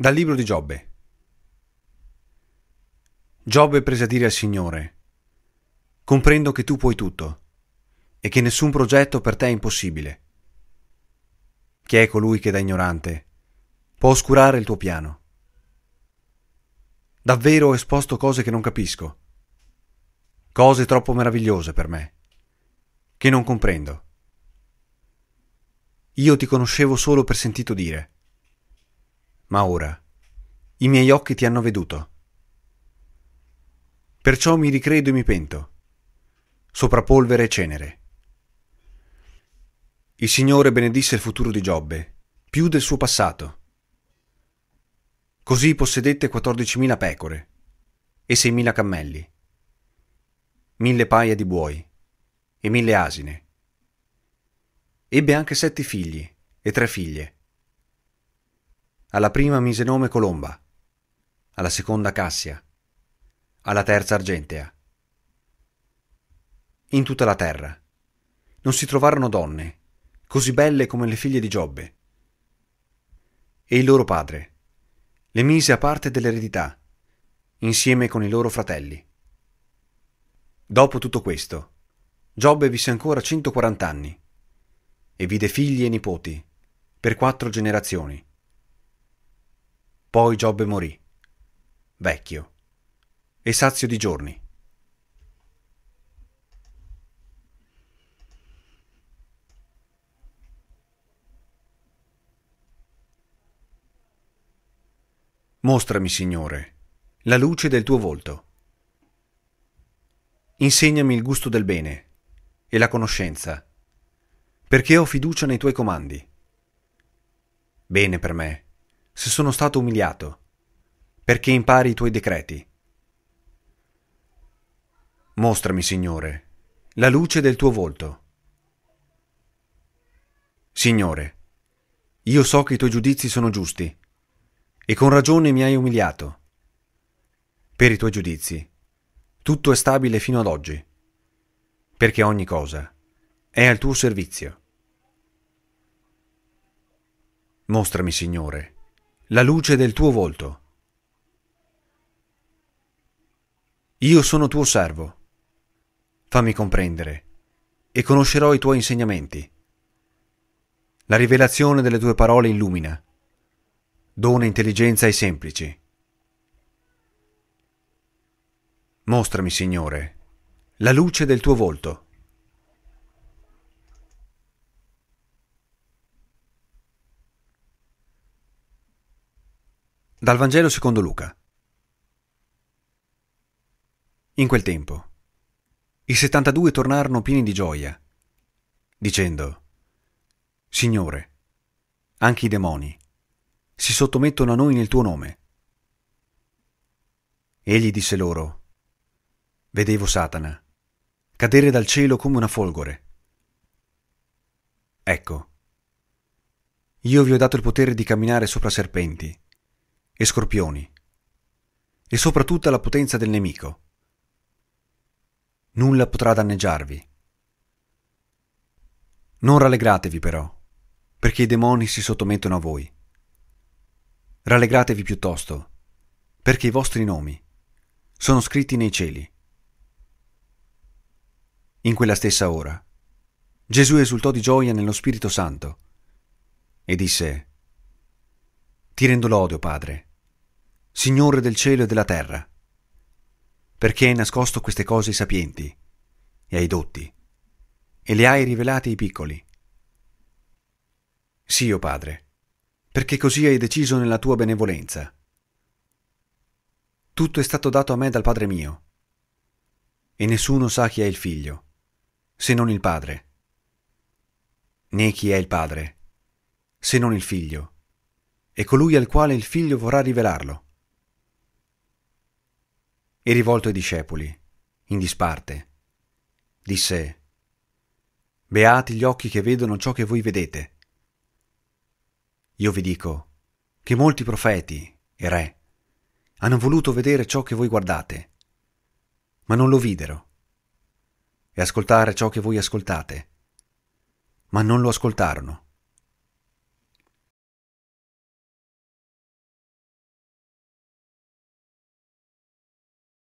Dal libro di Giobbe. Giobbe prese a dire al Signore, comprendo che tu puoi tutto e che nessun progetto per te è impossibile. Chi è colui che da ignorante può oscurare il tuo piano? Davvero ho esposto cose che non capisco, cose troppo meravigliose per me, che non comprendo. Io ti conoscevo solo per sentito dire ma ora i miei occhi ti hanno veduto. Perciò mi ricredo e mi pento, sopra polvere e cenere. Il Signore benedisse il futuro di Giobbe, più del suo passato. Così possedette 14.000 pecore e 6.000 cammelli, mille paia di buoi e mille asine. Ebbe anche sette figli e tre figlie alla prima mise nome Colomba, alla seconda Cassia, alla terza Argentea. In tutta la terra non si trovarono donne così belle come le figlie di Giobbe. E il loro padre le mise a parte dell'eredità, insieme con i loro fratelli. Dopo tutto questo, Giobbe visse ancora 140 anni e vide figli e nipoti per quattro generazioni. Poi Giobbe morì, vecchio e sazio di giorni. Mostrami, Signore, la luce del tuo volto. Insegnami il gusto del bene e la conoscenza, perché ho fiducia nei tuoi comandi. Bene per me se sono stato umiliato, perché impari i tuoi decreti. Mostrami, Signore, la luce del tuo volto. Signore, io so che i tuoi giudizi sono giusti, e con ragione mi hai umiliato. Per i tuoi giudizi, tutto è stabile fino ad oggi, perché ogni cosa è al tuo servizio. Mostrami, Signore, la luce del tuo volto. Io sono tuo servo. Fammi comprendere e conoscerò i tuoi insegnamenti. La rivelazione delle tue parole illumina. Dona intelligenza ai semplici. Mostrami, Signore, la luce del tuo volto. Dal Vangelo secondo Luca. In quel tempo, i settantadue tornarono pieni di gioia, dicendo, Signore, anche i demoni si sottomettono a noi nel tuo nome. Egli disse loro, Vedevo Satana cadere dal cielo come una folgore. Ecco, io vi ho dato il potere di camminare sopra serpenti e scorpioni, e soprattutto la potenza del nemico. Nulla potrà danneggiarvi. Non rallegratevi però, perché i demoni si sottomettono a voi. Rallegratevi piuttosto, perché i vostri nomi sono scritti nei cieli. In quella stessa ora, Gesù esultò di gioia nello Spirito Santo e disse, Ti rendo lode, Padre, Signore del cielo e della terra, perché hai nascosto queste cose ai sapienti e ai dotti, e le hai rivelate ai piccoli. Sì, o oh Padre, perché così hai deciso nella tua benevolenza. Tutto è stato dato a me dal Padre mio, e nessuno sa chi è il figlio, se non il Padre, né chi è il Padre, se non il figlio, e colui al quale il figlio vorrà rivelarlo e rivolto ai discepoli, in disparte. Disse, Beati gli occhi che vedono ciò che voi vedete. Io vi dico che molti profeti e re hanno voluto vedere ciò che voi guardate, ma non lo videro, e ascoltare ciò che voi ascoltate, ma non lo ascoltarono.